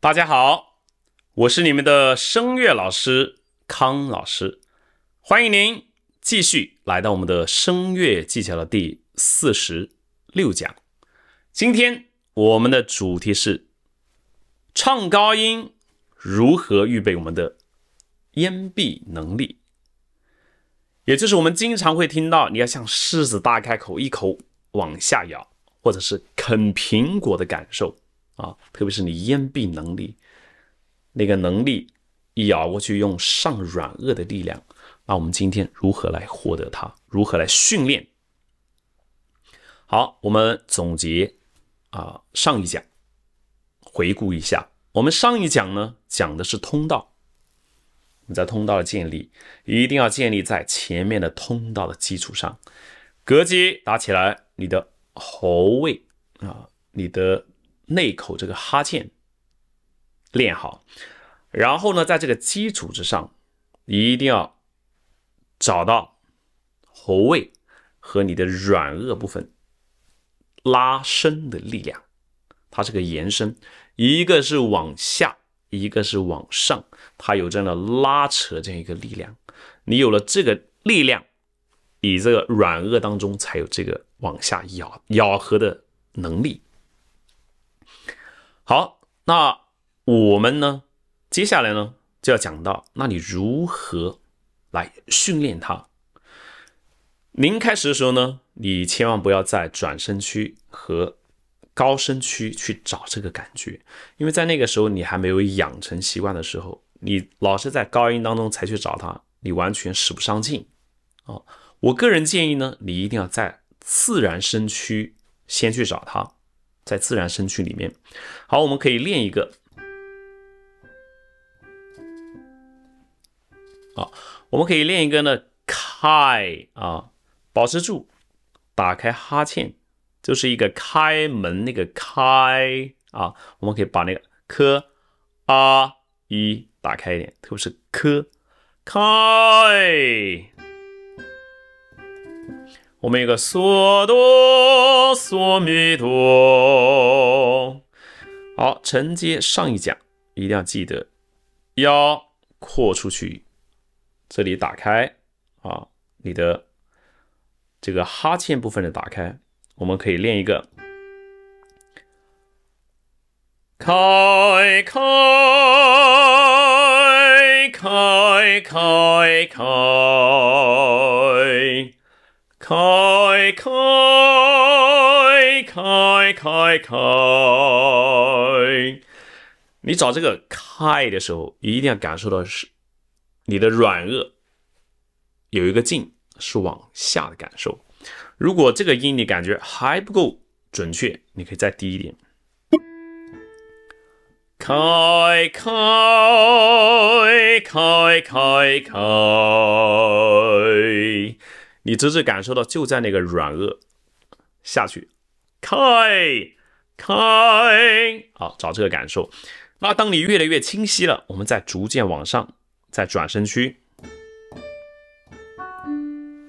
大家好，我是你们的声乐老师康老师，欢迎您继续来到我们的声乐技巧的第四十六讲。今天我们的主题是唱高音如何预备我们的咽闭能力，也就是我们经常会听到你要像狮子大开口，一口往下咬，或者是啃苹果的感受。啊，特别是你咽壁能力，那个能力一咬过去，用上软腭的力量。那我们今天如何来获得它？如何来训练？好，我们总结啊，上一讲回顾一下，我们上一讲呢讲的是通道，我们在通道的建立一定要建立在前面的通道的基础上，膈肌打起来，你的喉位啊，你的。内口这个哈欠练好，然后呢，在这个基础之上，一定要找到喉位和你的软腭部分拉伸的力量，它是个延伸，一个是往下，一个是往上，它有这样的拉扯这样一个力量。你有了这个力量，你这个软腭当中才有这个往下咬咬合的能力。好，那我们呢？接下来呢就要讲到，那你如何来训练它？零开始的时候呢，你千万不要在转身区和高声区去找这个感觉，因为在那个时候你还没有养成习惯的时候，你老是在高音当中才去找它，你完全使不上劲啊！我个人建议呢，你一定要在自然声区先去找它。在自然声区里面，好，我们可以练一个。啊，我们可以练一个呢，开啊，保持住，打开哈欠，就是一个开门那个开啊，我们可以把那个科啊一打开一点，特别是科开。我们一个“索哆索密哆，好承接上一讲，一定要记得腰扩出去，这里打开啊，你的这个哈欠部分的打开，我们可以练一个“开开开开开”。开开开开开，你找这个“开”的时候，一定要感受到是你的软腭有一个劲是往下的感受。如果这个音你感觉还不够准确，你可以再低一点。开开开开开。你直至感受到就在那个软腭下去，开开，好找这个感受。那当你越来越清晰了，我们再逐渐往上，再转身躯。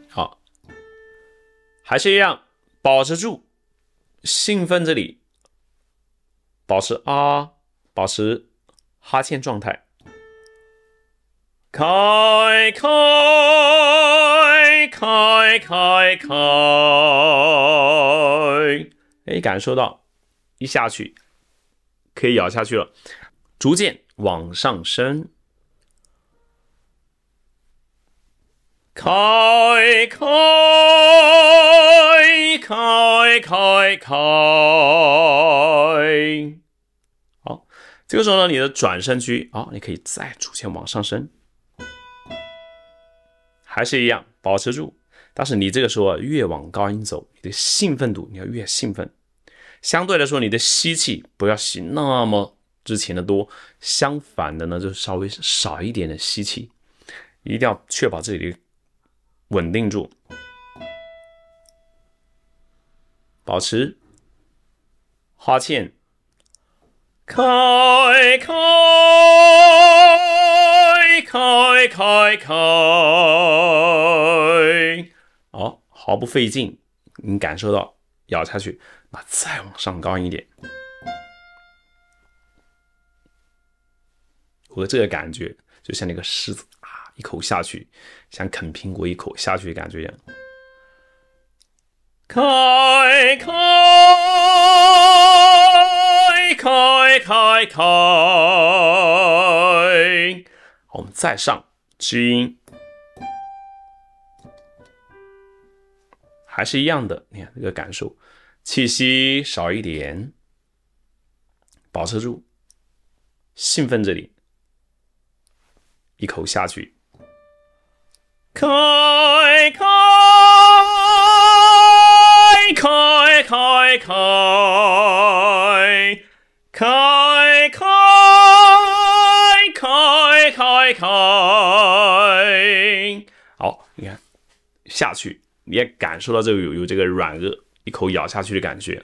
好，还是一样保持住兴奋这里，保持啊，保持哈欠状态，开开。开开开！哎，感受到一下去可以咬下去了，逐渐往上升。开开开开开开！好，这个时候呢，你的转身区，哦，你可以再逐渐往上升，还是一样。保持住，但是你这个时候越往高音走，你的兴奋度你要越兴奋。相对来说，你的吸气不要吸那么之前的多，相反的呢，就稍微少一点的吸气。一定要确保自己稳定住，保持花欠，开开。开开开！哦，毫不费劲，你感受到咬下去，那再往上高一点，我的这个感觉就像那个狮子啊，一口下去，像啃苹果一口下去的感觉一样。开开开开开开。再上，低音还是一样的。你看这个感受，气息少一点，保持住，兴奋这里，一口下去，开开。开好，你看下去，你也感受到这个有有这个软腭一口咬下去的感觉。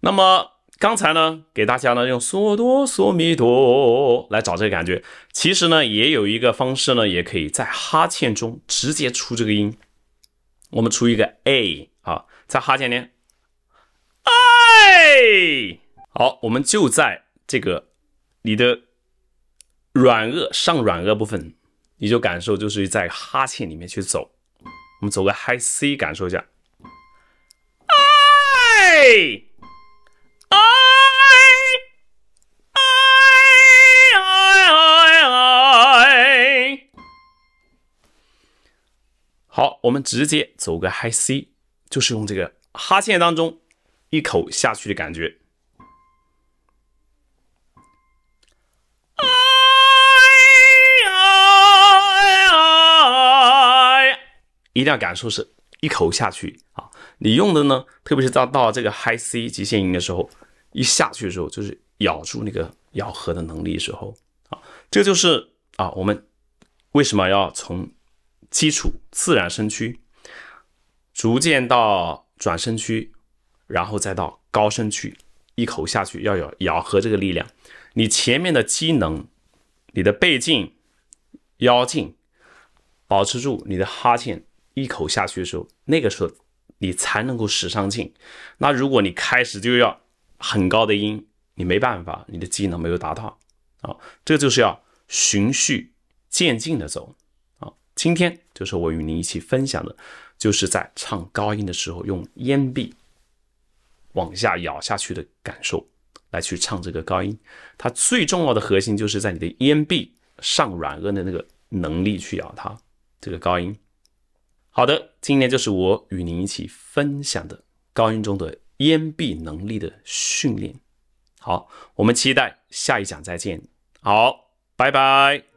那么刚才呢，给大家呢用“嗦哆嗦咪哆”来找这个感觉。其实呢，也有一个方式呢，也可以在哈欠中直接出这个音。我们出一个 “a” 啊，在哈欠里，“a” 好，我们就在这个你的。软腭上软腭部分，你就感受，就是在哈欠里面去走。我们走个 High C，感受一下。哎哎哎哎哎！好，我们直接走个 High C，就是用这个哈欠当中一口下去的感觉。一定要感受是一口下去啊！你用的呢，特别是到到这个 High C 极限音的时候，一下去的时候就是咬住那个咬合的能力时候啊，这就是啊，我们为什么要从基础自然声区，逐渐到转身区，然后再到高声区，一口下去要有咬合这个力量，你前面的机能，你的背劲、腰劲，保持住你的哈欠。一口下去的时候，那个时候你才能够使上劲。那如果你开始就要很高的音，你没办法，你的技能没有达到啊。这就是要循序渐进的走啊。今天就是我与您一起分享的，就是在唱高音的时候，用咽壁往下咬下去的感受来去唱这个高音。它最重要的核心就是在你的咽壁上软腭的那个能力去咬它这个高音。好的，今天就是我与您一起分享的高音中的咽闭能力的训练。好，我们期待下一讲再见。好，拜拜。